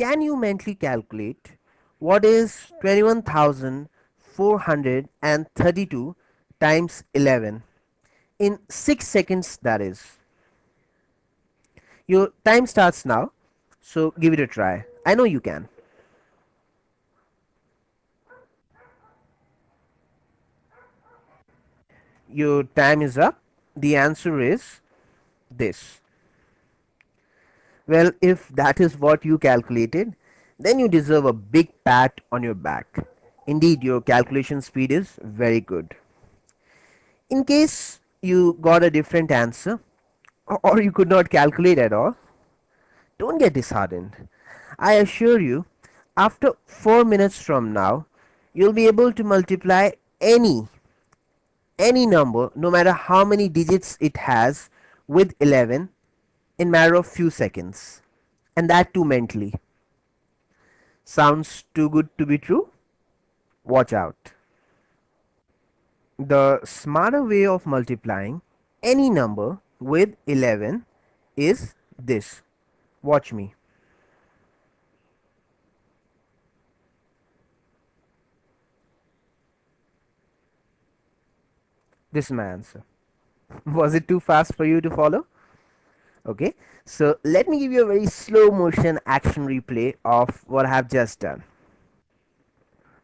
can you mentally calculate what is 21,432 times 11 in 6 seconds that is. Your time starts now so give it a try. I know you can. Your time is up. The answer is this. Well, if that is what you calculated, then you deserve a big pat on your back. Indeed, your calculation speed is very good. In case you got a different answer or you could not calculate at all, don't get disheartened. I assure you, after 4 minutes from now, you'll be able to multiply any any number no matter how many digits it has with 11 in matter of few seconds and that too mentally. Sounds too good to be true? Watch out. The smarter way of multiplying any number with 11 is this. Watch me. This is my answer. Was it too fast for you to follow? okay so let me give you a very slow motion action replay of what I have just done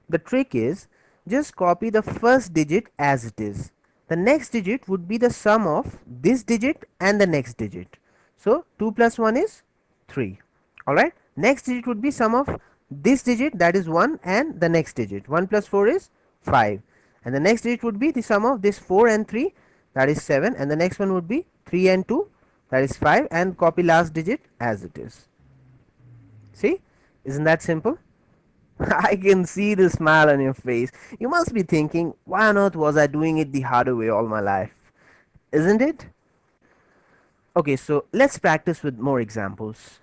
the trick is just copy the first digit as it is the next digit would be the sum of this digit and the next digit so 2 plus 1 is 3 alright next digit would be sum of this digit that is 1 and the next digit 1 plus 4 is 5 and the next digit would be the sum of this 4 and 3 that is 7 and the next one would be 3 and 2 that is 5 and copy last digit as it is see isn't that simple I can see the smile on your face you must be thinking why not was I doing it the harder way all my life isn't it okay so let's practice with more examples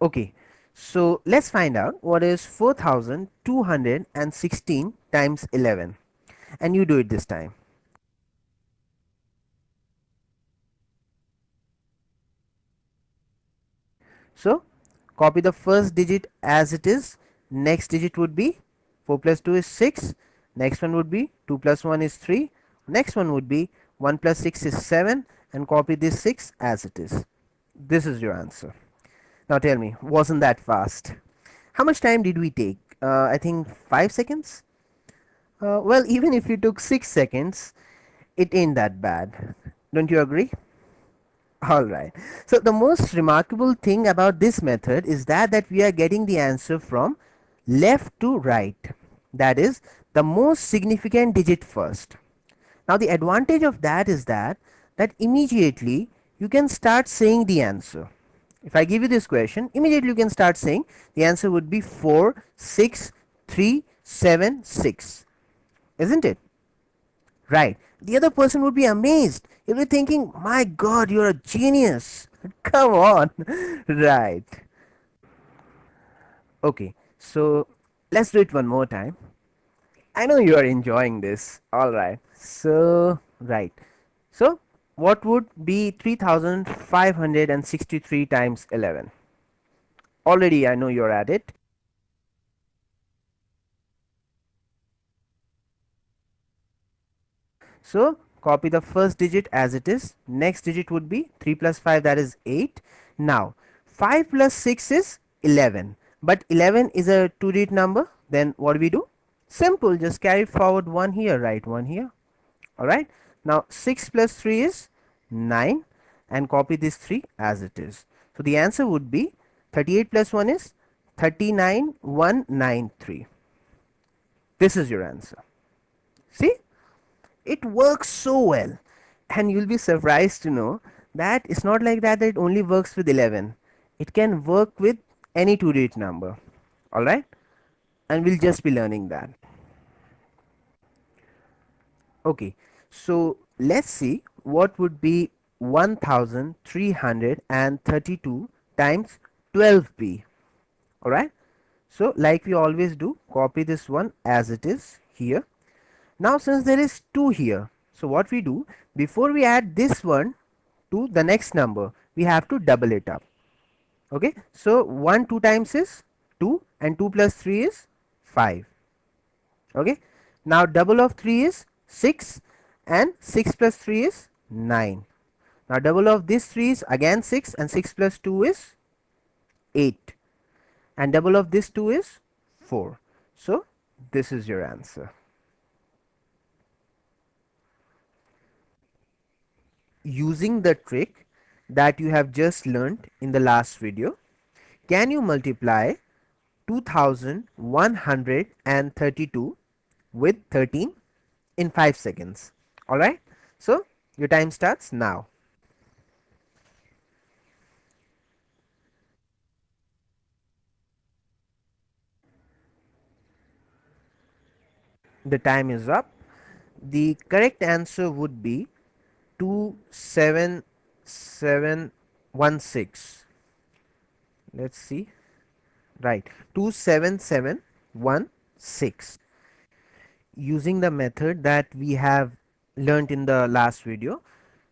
okay so let's find out what is 4216 times 11 and you do it this time So copy the first digit as it is. Next digit would be 4 plus 2 is 6. Next one would be 2 plus 1 is 3. Next one would be 1 plus 6 is 7 and copy this 6 as it is. This is your answer. Now tell me, wasn't that fast? How much time did we take? Uh, I think 5 seconds? Uh, well, even if you took 6 seconds, it ain't that bad. Don't you agree? All right. So the most remarkable thing about this method is that, that we are getting the answer from left to right. That is the most significant digit first. Now the advantage of that is that, that immediately you can start saying the answer. If I give you this question, immediately you can start saying the answer would be 4, 6, 3, 7, 6. Isn't it? Right. The other person would be amazed You'll be thinking, my god, you're a genius. Come on. right. Okay, so let's do it one more time. I know you are enjoying this. Alright, so, right. So, what would be 3563 times 11? Already I know you're at it. So copy the first digit as it is next digit would be 3 plus 5 that is 8 now 5 plus 6 is 11 but 11 is a two digit number then what do we do simple just carry forward one here right one here all right now 6 plus 3 is 9 and copy this 3 as it is so the answer would be 38 plus 1 is 39193 this is your answer see it works so well and you'll be surprised to know that it's not like that, that it only works with 11 it can work with any two digit number all right and we'll just be learning that okay so let's see what would be 1332 times 12p be. right so like we always do copy this one as it is here now since there is 2 here, so what we do, before we add this one to the next number, we have to double it up. Okay, so 1 2 times is 2 and 2 plus 3 is 5. Okay, now double of 3 is 6 and 6 plus 3 is 9. Now double of this 3 is again 6 and 6 plus 2 is 8 and double of this 2 is 4. So this is your answer. using the trick that you have just learnt in the last video, can you multiply 2132 with 13 in 5 seconds? Alright, so your time starts now. The time is up. The correct answer would be 27716 let's see right 27716 using the method that we have learned in the last video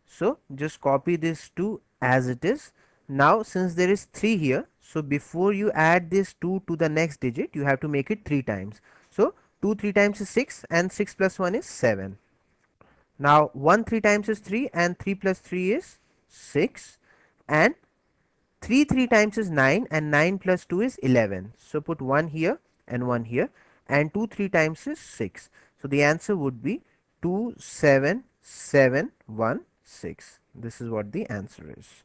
so just copy this 2 as it is now since there is 3 here so before you add this 2 to the next digit you have to make it 3 times so 2 3 times is 6 and 6 plus 1 is 7 now 1 3 times is 3 and 3 plus 3 is 6 and 3 3 times is 9 and 9 plus 2 is 11. So put 1 here and 1 here and 2 3 times is 6. So the answer would be 2 7 7 1 6. This is what the answer is.